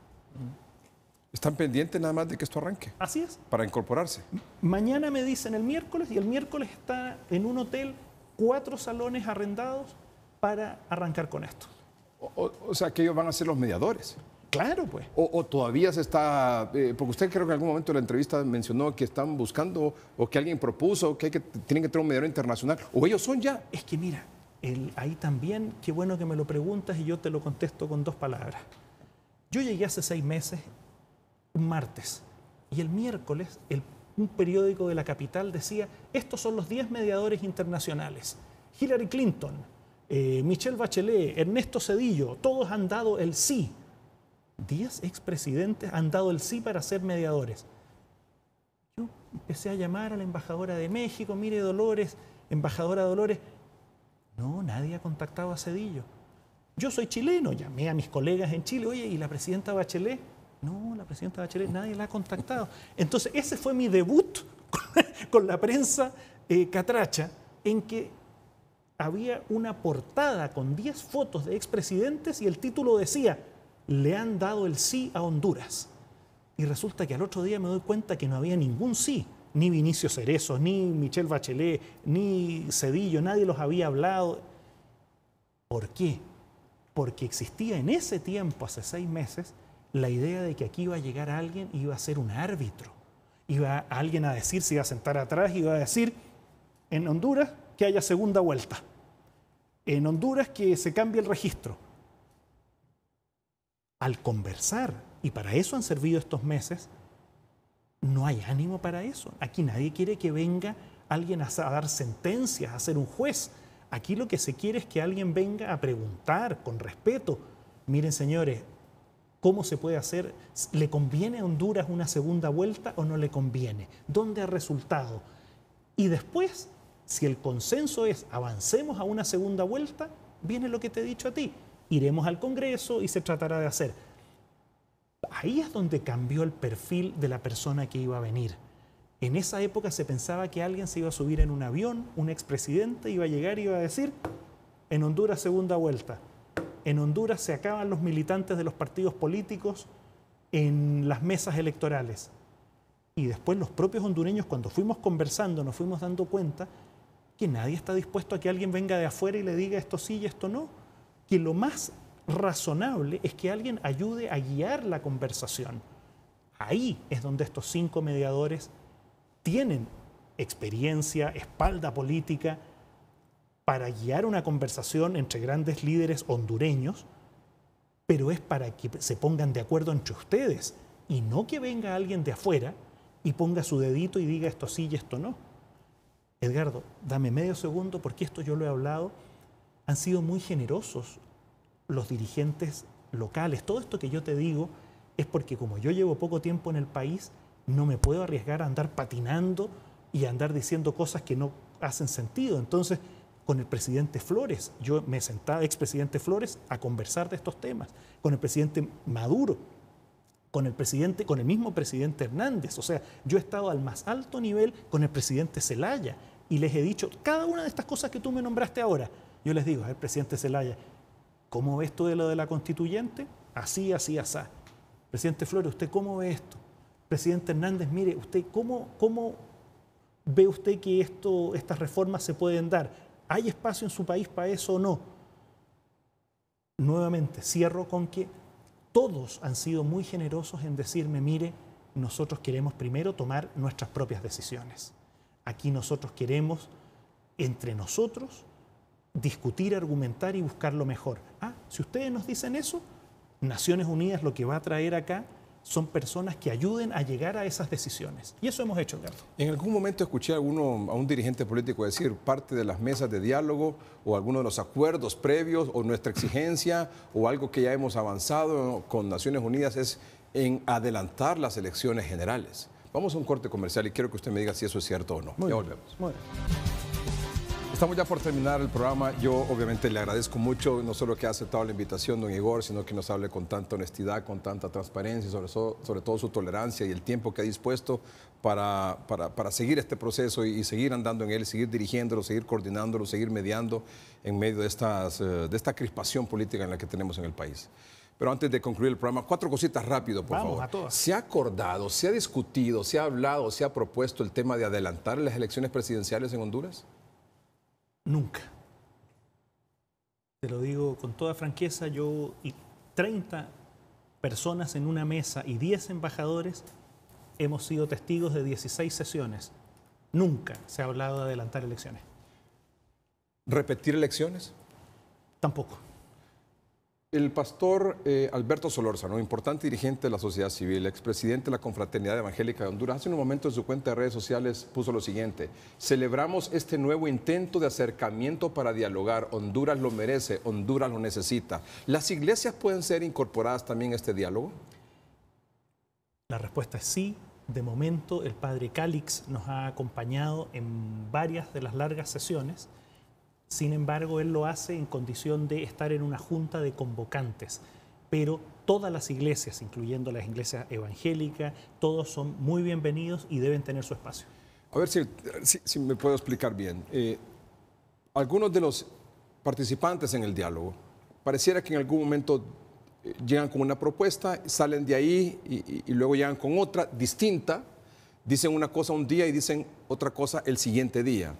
Están pendientes nada más de que esto arranque. Así es. Para incorporarse. Mañana me dicen el miércoles y el miércoles está en un hotel cuatro salones arrendados para arrancar con esto. O, sea, que ellos van a ser los mediadores. Claro, pues. O, todavía se está, eh, porque usted creo que en algún momento de la entrevista mencionó que están buscando o que alguien propuso que, que tienen que tener un mediador internacional. O ellos son ya. Es que mira, ahí también, qué bueno que me lo preguntas y yo te lo contesto con dos palabras. Yo llegué hace seis meses, un martes, y el miércoles un periódico de la capital decía, estos son los diez mediadores internacionales. Hillary Clinton, eh, Michelle Bachelet, Ernesto Cedillo, todos han dado el sí. 10 expresidentes han dado el sí para ser mediadores. Yo empecé a llamar a la embajadora de México, mire Dolores, embajadora Dolores, no, nadie ha contactado a Cedillo. Yo soy chileno, llamé a mis colegas en Chile, oye, ¿y la presidenta Bachelet? No, la presidenta Bachelet, nadie la ha contactado. Entonces, ese fue mi debut con la prensa eh, catracha, en que había una portada con 10 fotos de expresidentes y el título decía, le han dado el sí a Honduras. Y resulta que al otro día me doy cuenta que no había ningún sí, ni Vinicio Cerezo, ni Michel Bachelet, ni Cedillo, nadie los había hablado. ¿Por qué? Porque existía en ese tiempo, hace seis meses, la idea de que aquí iba a llegar alguien y iba a ser un árbitro. Iba alguien a decir, se iba a sentar atrás y iba a decir, en Honduras que haya segunda vuelta. En Honduras que se cambie el registro. Al conversar, y para eso han servido estos meses, no hay ánimo para eso. Aquí nadie quiere que venga alguien a, dar sentencias, a ser un juez. Aquí lo que se quiere es que alguien venga a preguntar con respeto. Miren, señores, ¿cómo se puede hacer? ¿Le conviene a Honduras una segunda vuelta o no le conviene? ¿Dónde ha resultado? Y después, si el consenso es avancemos a una segunda vuelta, viene lo que te he dicho a ti. Iremos al Congreso y se tratará de hacer ahí es donde cambió el perfil de la persona que iba a venir. En esa época se pensaba que alguien se iba a subir en un avión, un expresidente iba a llegar y iba a decir, en Honduras segunda vuelta, en Honduras se acaban los militantes de los partidos políticos en las mesas electorales. Y después los propios hondureños, cuando fuimos conversando, nos fuimos dando cuenta que nadie está dispuesto a que alguien venga de afuera y le diga esto sí y esto no. Que lo más razonable es que alguien ayude a guiar la conversación. Ahí es donde estos cinco mediadores tienen experiencia, espalda política, para guiar una conversación entre grandes líderes hondureños, pero es para que se pongan de acuerdo entre ustedes y no que venga alguien de afuera y ponga su dedito y diga esto sí y esto no. Edgardo, dame medio segundo porque esto yo lo he hablado. Han sido muy generosos los dirigentes locales. Todo esto que yo te digo es porque como yo llevo poco tiempo en el país, no me puedo arriesgar a andar patinando y a andar diciendo cosas que no hacen sentido. Entonces, con el presidente Flores, yo me sentaba, expresidente Flores, a conversar de estos temas, con el presidente Maduro, con el presidente, con el mismo presidente Hernández. O sea, yo he estado al más alto nivel con el presidente Zelaya y les he dicho, cada una de estas cosas que tú me nombraste ahora, yo les digo, al presidente Zelaya, ¿Cómo ve esto de lo de la constituyente? Así, así, así. Presidente Flores, ¿usted cómo ve esto? Presidente Hernández, mire, ¿usted cómo, cómo ve usted que esto, estas reformas se pueden dar? ¿Hay espacio en su país para eso o no? Nuevamente, cierro con que todos han sido muy generosos en decirme, mire, nosotros queremos primero tomar nuestras propias decisiones. Aquí nosotros queremos, entre nosotros, discutir, argumentar y buscar lo mejor. Ah, si ustedes nos dicen eso, Naciones Unidas lo que va a traer acá son personas que ayuden a llegar a esas decisiones. Y eso hemos hecho, Gerardo. En algún momento escuché a, un dirigente político decir parte de las mesas de diálogo o alguno de los acuerdos previos o nuestra exigencia o algo que ya hemos avanzado con Naciones Unidas es en adelantar las elecciones generales. Vamos a un corte comercial y quiero que usted me diga si eso es cierto o no. volvemos. muy bien. Estamos ya por terminar el programa. Yo obviamente le agradezco mucho, no solo que ha aceptado la invitación, don Igor, sino que nos hable con tanta honestidad, con tanta transparencia, sobre, todo su tolerancia y el tiempo que ha dispuesto para, seguir este proceso y, seguir andando en él, seguir dirigiéndolo, seguir coordinándolo, seguir mediando en medio eh, de, esta crispación política en la que tenemos en el país. Pero antes de concluir el programa, cuatro cositas rápido, por favor. Se ha acordado, se ha discutido, se ha hablado, se ha propuesto el tema de adelantar las elecciones presidenciales en Honduras? nunca. Te lo digo con toda franqueza, yo y 30 personas en una mesa y 10 embajadores hemos sido testigos de 16 sesiones. Nunca se ha hablado de adelantar elecciones. ¿Repetir elecciones? Tampoco. El pastor eh, Alberto Solórzano, importante dirigente de la sociedad civil, expresidente de la Confraternidad Evangélica de Honduras, hace un momento en su cuenta de redes sociales puso lo siguiente, celebramos este nuevo intento de acercamiento para dialogar, Honduras lo merece, Honduras lo necesita. ¿Las iglesias pueden ser incorporadas también a este diálogo? La respuesta es sí. De momento el padre Cálix nos ha acompañado en varias de las largas sesiones sin embargo, él lo hace en condición de estar en una junta de convocantes. Pero todas las iglesias, incluyendo las iglesias evangélicas, todos son muy bienvenidos y deben tener su espacio. A ver si, me puedo explicar bien. Eh, algunos de los participantes en el diálogo pareciera que en algún momento eh, llegan con una propuesta, salen de ahí y, luego llegan con otra distinta, dicen una cosa un día y dicen otra cosa el siguiente día.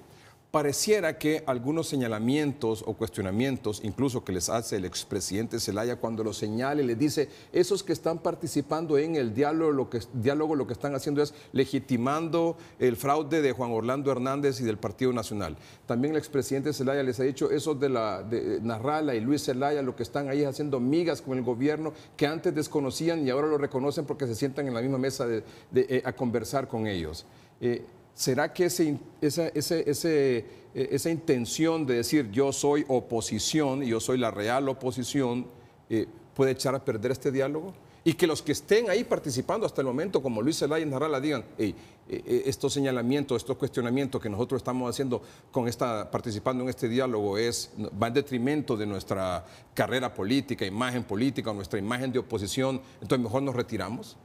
Pareciera que algunos señalamientos o cuestionamientos, incluso que les hace el expresidente Zelaya cuando lo señale, le dice, esos que están participando en el diálogo lo, que, diálogo, lo que están haciendo es legitimando el fraude de Juan Orlando Hernández y del Partido Nacional. También el expresidente Zelaya les ha dicho, esos de, la, Narrala y Luis Zelaya, lo que están ahí haciendo migas con el gobierno que antes desconocían y ahora lo reconocen porque se sientan en la misma mesa eh, a conversar con ellos. Eh, ¿Será que ese, e, esa, intención de decir yo soy oposición, y yo soy la real oposición, eh, puede echar a perder este diálogo? Y que los que estén ahí participando hasta el momento, como Luis Zelaya y Narrala, digan, e, e, estos señalamientos, estos cuestionamientos que nosotros estamos haciendo con esta, participando en este diálogo es, va en detrimento de nuestra carrera política, imagen política, nuestra imagen de oposición, entonces mejor nos retiramos.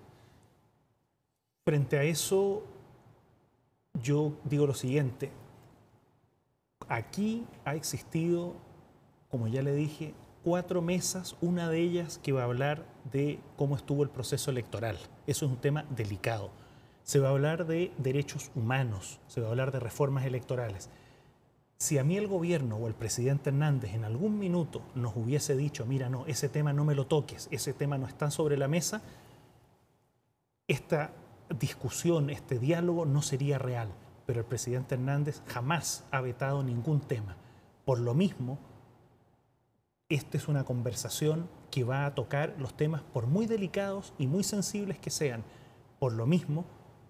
Frente a eso, yo digo lo siguiente, aquí ha existido, como ya le dije, cuatro mesas, una de ellas que va a hablar de cómo estuvo el proceso electoral. Eso es un tema delicado. Se va a hablar de derechos humanos, se va a hablar de reformas electorales. Si a mí el gobierno o el presidente Hernández en algún minuto nos hubiese dicho, mira, no, ese tema no me lo toques, ese tema no está sobre la mesa, esta discusión, este diálogo no sería real, pero el presidente Hernández jamás ha vetado ningún tema. Por lo mismo, esta es una conversación que va a tocar los temas por muy delicados y muy sensibles que sean. Por lo mismo,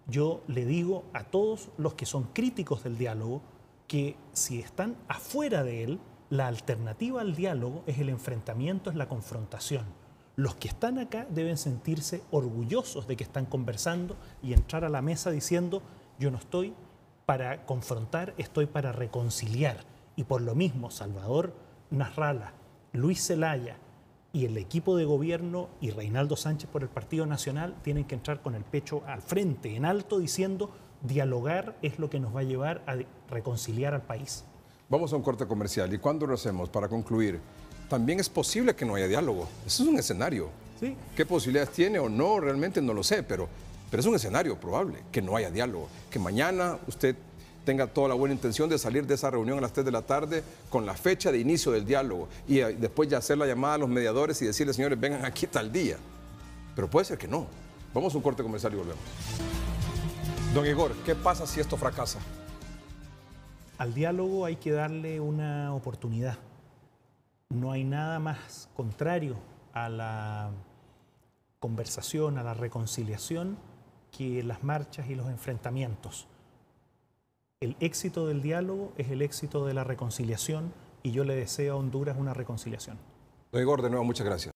yo le digo a todos los que son críticos del diálogo que si están afuera de él, la alternativa al diálogo es el enfrentamiento, es la confrontación los que están acá deben sentirse orgullosos de que están conversando y entrar a la mesa diciendo, yo no estoy para confrontar, estoy para reconciliar. Y por lo mismo, Salvador narrala Luis Zelaya y el equipo de gobierno y Reinaldo Sánchez por el Partido Nacional tienen que entrar con el pecho al frente, en alto, diciendo, dialogar es lo que nos va a llevar a reconciliar al país. Vamos a un corte comercial. ¿Y cuándo lo hacemos? Para concluir, también es posible que no haya diálogo. Eso es un escenario. ¿Qué posibilidades tiene o no? Realmente no lo sé, pero, pero es un escenario probable, que no haya diálogo. Que mañana usted tenga toda la buena intención de salir de esa reunión a las 3 de la tarde con la fecha de inicio del diálogo y eh, después ya hacer la llamada a los mediadores y decirles, señores, vengan aquí tal día. Pero puede ser que no. Vamos a un corte comercial y volvemos. Don Igor, ¿qué pasa si esto fracasa? Al diálogo hay que darle una oportunidad no hay nada más contrario a la conversación, a la reconciliación, que las marchas y los enfrentamientos. El éxito del diálogo es el éxito de la reconciliación y yo le deseo a Honduras una reconciliación. Don Igor, de nuevo, muchas gracias.